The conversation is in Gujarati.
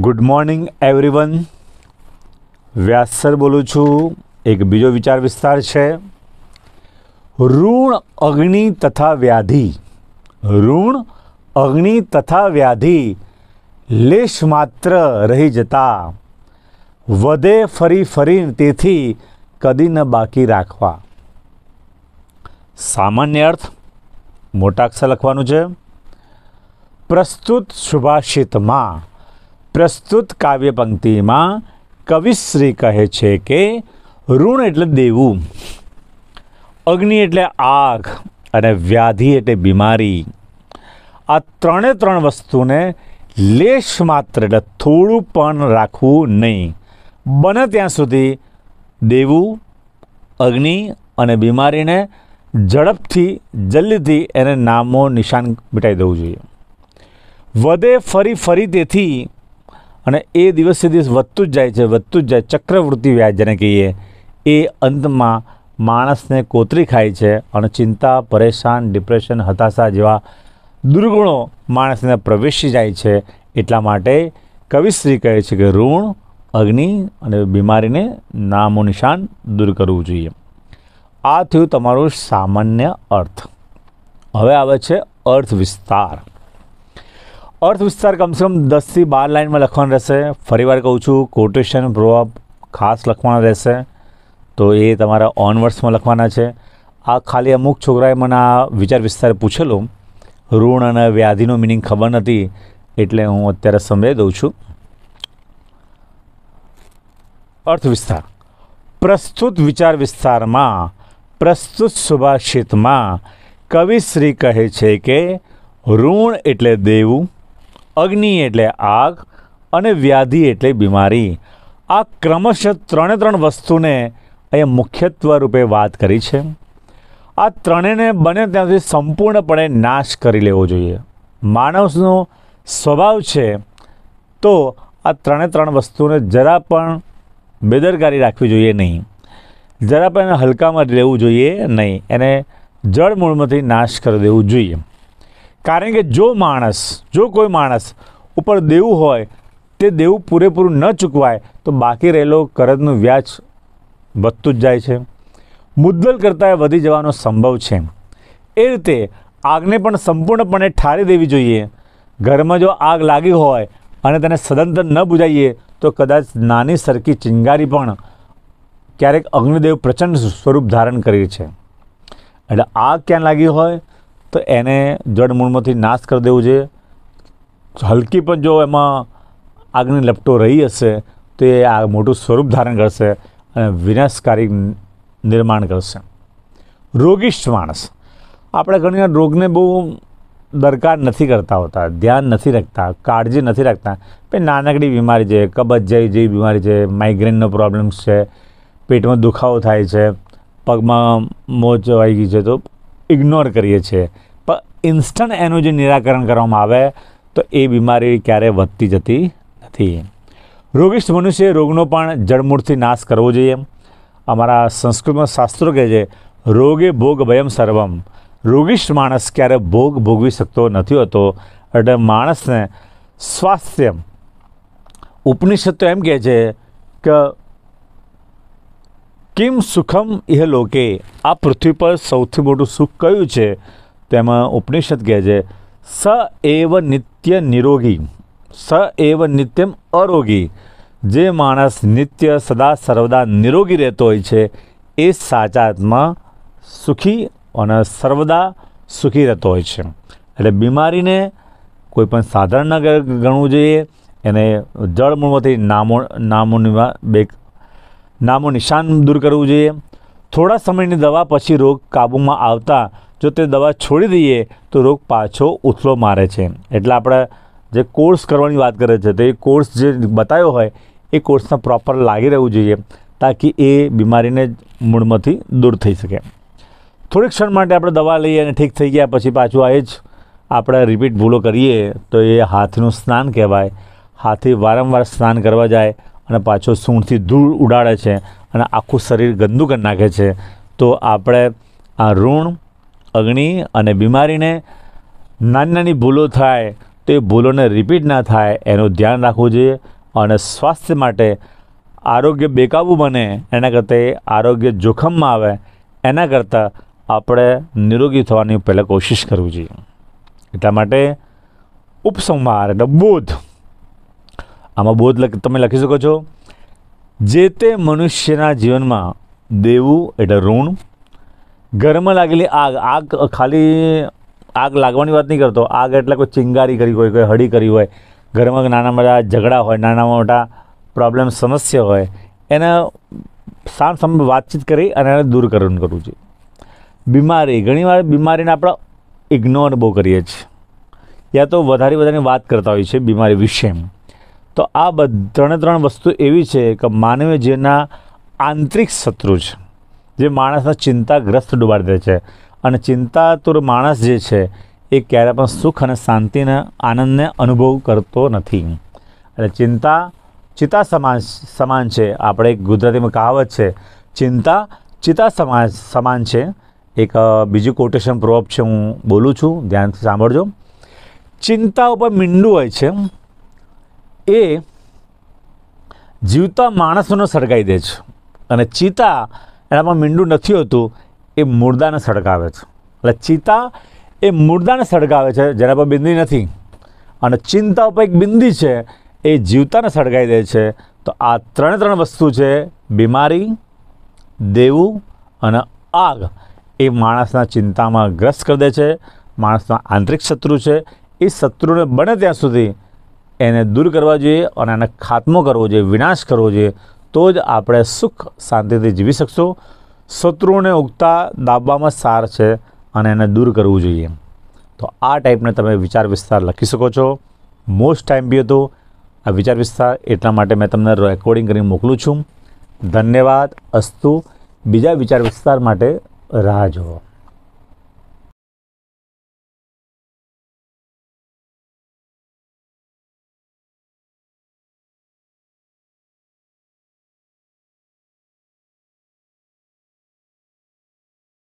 ગુડ મોર્નિંગ એવરીવન વ્યાસર બોલું છું એક બીજો વિચાર વિસ્તાર છે ઋણ અગ્નિ તથા વ્યાધિ ઋણ અગ્નિ તથા વ્યાધિ લેશ માત્ર રહી જતા વધે ફરી ફરી તેથી કદી ન બાકી રાખવા સામાન્ય અર્થ મોટા અક્ષર લખવાનું છે પ્રસ્તુત શુભાષિતમાં પ્રસ્તુત કાવ્ય પંક્તિમાં કવિશ્રી કહે છે કે ઋણ એટલે દેવું અગ્નિ એટલે આગ અને વ્યાધિ એટલે બીમારી આ ત્રણે ત્રણ વસ્તુને લેશ માત્ર એટલે થોડું પણ રાખવું નહીં બને ત્યાં સુધી દેવું અગ્નિ અને બીમારીને ઝડપથી જલ્દીથી એને નામો નિશાન મિટાઈ દેવું જોઈએ વધે ફરી ફરી તેથી અને એ દિવસે દિવસ વધતું જ જાય છે વધતું જ જાય ચક્રવૃત્તિ વ્યાજ જેને કહીએ એ અંતમાં માણસને કોતરી ખાય છે અને ચિંતા પરેશાન ડિપ્રેશન હતાશા જેવા દુર્ગુણો માણસને પ્રવેશી જાય છે એટલા માટે કવિશ્રી કહે છે કે ઋણ અગ્નિ અને બીમારીને નામો નિશાન દૂર કરવું જોઈએ આ થયું તમારું સામાન્ય અર્થ હવે આવે છે અર્થ વિસ્તાર અર્થ વિસ્તાર કમસેકમ દસથી બાર લાઇનમાં લખવાનું રહેશે ફરીવાર કહું છું કોટેશન પ્રોઅપ ખાસ લખવાના રહેશે તો એ તમારા ઓન લખવાના છે આ ખાલી અમુક છોકરાએ મને આ વિચાર વિસ્તારે પૂછેલું ઋણ અને વ્યાધિનો મિનિંગ ખબર નથી એટલે હું અત્યારે સમજાવી દઉં છું અર્થ વિસ્તાર પ્રસ્તુત વિચાર વિસ્તારમાં પ્રસ્તુત સુભાષિતમાં કવિશ્રી કહે છે કે ઋણ એટલે દેવું અગ્નિ એટલે આગ અને વ્યાધિ એટલે બીમારી આ ક્રમશઃ ત્રણે ત્રણ વસ્તુને અહીંયા મુખ્યત્વ રૂપે વાત કરી છે આ ત્રણેયને બને ત્યાંથી સંપૂર્ણપણે નાશ કરી લેવો જોઈએ માણસનો સ્વભાવ છે તો આ ત્રણે ત્રણ વસ્તુને જરા પણ બેદરકારી રાખવી જોઈએ નહીં જરા પણ એને હલકામાં લેવું જોઈએ નહીં એને જળમૂળમાંથી નાશ કરી દેવું જોઈએ કારણ કે જો માણસ જો કોઈ માણસ ઉપર દેવું હોય તે દેવું પૂરેપૂરું ન ચૂકવાય તો બાકી રહેલો કરજનું વ્યાજ વધતું જ જાય છે મુદ્દલ કરતાં વધી જવાનો સંભવ છે એ રીતે આગને પણ સંપૂર્ણપણે ઠારી દેવી જોઈએ ઘરમાં જો આગ લાગી હોય અને તેને સદંતર ન બુજાઈએ તો કદાચ નાની સરખી ચિંગારી પણ ક્યારેક અગ્નિદેવ પ્રચંડ સ્વરૂપ ધારણ કરી છે એટલે આગ ક્યાં લાગી હોય તો એને જડમૂળમાંથી નાશ કરી દેવું છે હલકી પણ જો એમાં આગની લપટો રહી હશે તો એ આ મોટું સ્વરૂપ ધારણ કરશે અને વિનાશકારી નિર્માણ કરશે રોગિષ્ઠ માણસ આપણે ઘણી રોગને બહુ દરકાર નથી કરતા હોતા ધ્યાન નથી રાખતા કાળજી નથી રાખતા પે નાનકડી બીમારી છે કબજિયાત જેવી બીમારી છે માઇગ્રેનનો પ્રોબ્લેમ્સ છે પેટમાં દુખાવો થાય છે પગમાં મોજ આવી ગઈ છે તો ઇગ્નોર કરીએ છીએ પણ ઇન્સ્ટન્ટ એનું જે નિરાકરણ કરવામાં આવે તો એ બીમારી ક્યારેય વધતી જતી નથી રોગિષ્ઠ મનુષ્ય રોગનો પણ જડમૂળથી નાશ કરવો જોઈએ અમારા સંસ્કૃતમાં શાસ્ત્રો કહે છે રોગે ભોગ ભયમ સર્વમ રોગિષ્ઠ માણસ ક્યારે ભોગ ભોગવી શકતો નથી હોતો એટલે માણસને સ્વાસ્થ્ય ઉપનિષદ તો એમ કહે છે કે કિમ સુખમ એ લોકે આ પૃથ્વી પર સૌથી મોટું સુખ કયું છે તેમાં ઉપનિષદ કહે છે સ એવ નિત્ય નિરોગી સ એવ નિત્યમ અરોગી જે માણસ નિત્ય સદા સર્વદા નિરોગી રહેતો હોય છે એ સાચા સુખી અને સર્વદા સુખી રહેતો હોય છે એટલે બીમારીને કોઈ પણ સાધારણ ગણવું જોઈએ એને જળમૂળમાંથી નામો નામોની બે નામો નિશાન દૂર કરવું જોઈએ થોડા સમયની દવા પછી રોગ કાબૂમાં આવતા જો તે દવા છોડી દઈએ તો રોગ પાછો ઉથલો મારે છે એટલે આપણે જે કોર્સ કરવાની વાત કરે છે તો એ કોર્સ જે બતાવ્યો હોય એ કોર્સને પ્રોપર લાગી રહેવું જોઈએ તાકી એ બીમારીને મૂળમાંથી દૂર થઈ શકે થોડીક ક્ષણ માટે આપણે દવા લઈએ અને ઠીક થઈ ગયા પછી પાછું આ જ આપણે રિપીટ ભૂલો કરીએ તો એ હાથનું સ્નાન કહેવાય હાથી વારંવાર સ્નાન કરવા જાય અને પાછો સૂંઢથી ધૂળ ઉડાડે છે અને આખું શરીર ગંદુ કરી નાખે છે તો આપણે આ ઋણ અગ્નિ અને બીમારીને નાની નાની ભૂલો થાય તો એ ભૂલોને રિપીટ ના થાય એનું ધ્યાન રાખવું જોઈએ અને સ્વાસ્થ્ય માટે આરોગ્ય બેકાબુ બને એના કરતાં આરોગ્ય જોખમમાં આવે એના કરતાં આપણે નિરોગી થવાની પહેલાં કોશિશ કરવી જોઈએ એટલા માટે ઉપસંહાર એટલે બોધ આમાં બોધ તમે લખી શકો છો જે તે મનુષ્યના જીવનમાં દેવું એટલે ઋણ ઘરમાં લાગેલી આગ આગ ખાલી આગ લાગવાની વાત નહીં કરતો આગ એટલે કોઈ ચિંગારી કરી હોય કોઈ હળી કરી હોય ઘરમાં નાના મોટા ઝઘડા હોય નાના મોટા પ્રોબ્લેમ સમસ્યા હોય એને સામ સામે વાતચીત કરી અને એને દૂર કરવું કરવું જોઈએ બીમારી ઘણીવાર બીમારીને આપણે ઇગ્નોર બહુ કરીએ છીએ યા તો વધારે વધારે વાત કરતા હોય છે બીમારી વિશે તો આ ત્રણે ત્રણ વસ્તુ એવી છે કે માનવીય જેના આંતરિક શત્રુ છે જે માણસના ચિંતાગ્રસ્ત ડુબાડી દે છે અને ચિંતાતુર માણસ જે છે એ ક્યારે પણ સુખ અને શાંતિને આનંદને અનુભવ કરતો નથી એટલે ચિંતા ચિતા સમાન સમાન છે આપણે એક ગુજરાતીમાં કહાવત છે ચિંતા ચિતા સમાન સમાન છે એક બીજું કોટેશન પ્રોપ છે હું બોલું છું ધ્યાનથી સાંભળજો ચિંતા ઉપર મીંડું હોય છે એ જીવતા માણસોને સળગાવી દે છે અને ચિતા એનામાં મીંડું નથી હોતું એ મુર્દાને સળગાવે છે એટલે ચિતા એ મુર્દાને સળગાવે છે જેના પર બિંદી નથી અને ચિંતા ઉપર એક બિંદી છે એ જીવતાને સળગાવી દે છે તો આ ત્રણે ત્રણ વસ્તુ છે બીમારી દેવું અને આગ એ માણસના ચિંતામાં ગ્રસ્ત કરી દે છે માણસના આંતરિક શત્રુ છે એ શત્રુને બને ત્યાં સુધી એને દૂર કરવા જોઈએ અને આને ખાત્મો કરવો જોઈએ વિનાશ કરવો જોઈએ તો જ આપણે સુખ શાંતિથી જીવી શકશું શત્રુઓને ઉગતા દાબવામાં સાર છે અને એને દૂર કરવું જોઈએ તો આ ટાઈપને તમે વિચાર વિસ્તાર લખી શકો છો મોસ્ટ ટાઈમ બી હતો આ વિચાર વિસ્તાર એટલા માટે મેં તમને રેકોર્ડિંગ કરી મોકલું છું ધન્યવાદ અસ્તુ બીજા વિચાર વિસ્તાર માટે રાહ જોવો